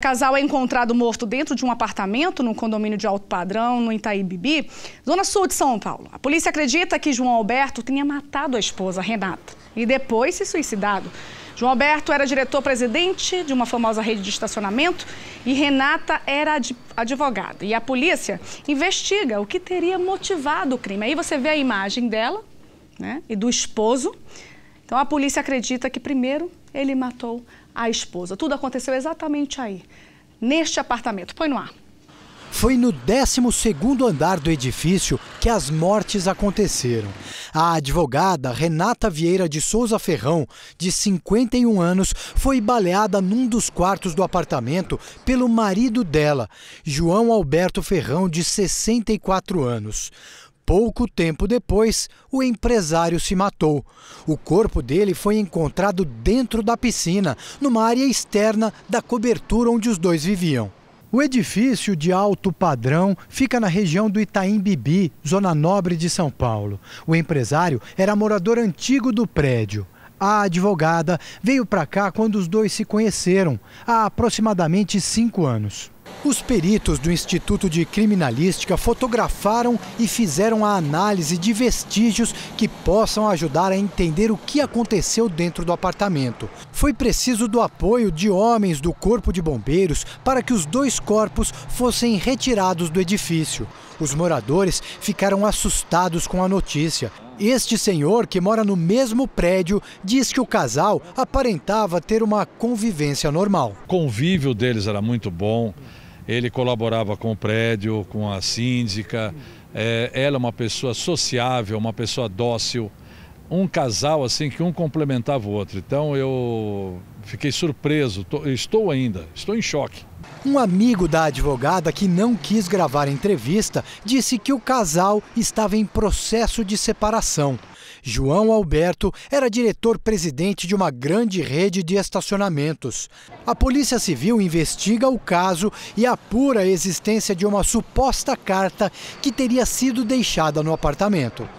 O casal é encontrado morto dentro de um apartamento no condomínio de alto padrão no Itaí Bibi, zona sul de São Paulo. A polícia acredita que João Alberto tenha matado a esposa, Renata, e depois se suicidado. João Alberto era diretor-presidente de uma famosa rede de estacionamento e Renata era advogada. E a polícia investiga o que teria motivado o crime. Aí você vê a imagem dela né, e do esposo então a polícia acredita que primeiro ele matou a esposa. Tudo aconteceu exatamente aí, neste apartamento. Põe no ar. Foi no 12º andar do edifício que as mortes aconteceram. A advogada Renata Vieira de Souza Ferrão, de 51 anos, foi baleada num dos quartos do apartamento pelo marido dela, João Alberto Ferrão, de 64 anos. Pouco tempo depois, o empresário se matou. O corpo dele foi encontrado dentro da piscina, numa área externa da cobertura onde os dois viviam. O edifício de alto padrão fica na região do Itaim Bibi, zona nobre de São Paulo. O empresário era morador antigo do prédio. A advogada veio para cá quando os dois se conheceram, há aproximadamente cinco anos. Os peritos do Instituto de Criminalística fotografaram e fizeram a análise de vestígios que possam ajudar a entender o que aconteceu dentro do apartamento. Foi preciso do apoio de homens do Corpo de Bombeiros para que os dois corpos fossem retirados do edifício. Os moradores ficaram assustados com a notícia. Este senhor, que mora no mesmo prédio, diz que o casal aparentava ter uma convivência normal. O convívio deles era muito bom. Ele colaborava com o prédio, com a síndica. É, ela é uma pessoa sociável, uma pessoa dócil. Um casal assim que um complementava o outro. Então eu fiquei surpreso, tô, estou ainda, estou em choque. Um amigo da advogada que não quis gravar a entrevista disse que o casal estava em processo de separação. João Alberto era diretor-presidente de uma grande rede de estacionamentos. A Polícia Civil investiga o caso e apura a existência de uma suposta carta que teria sido deixada no apartamento.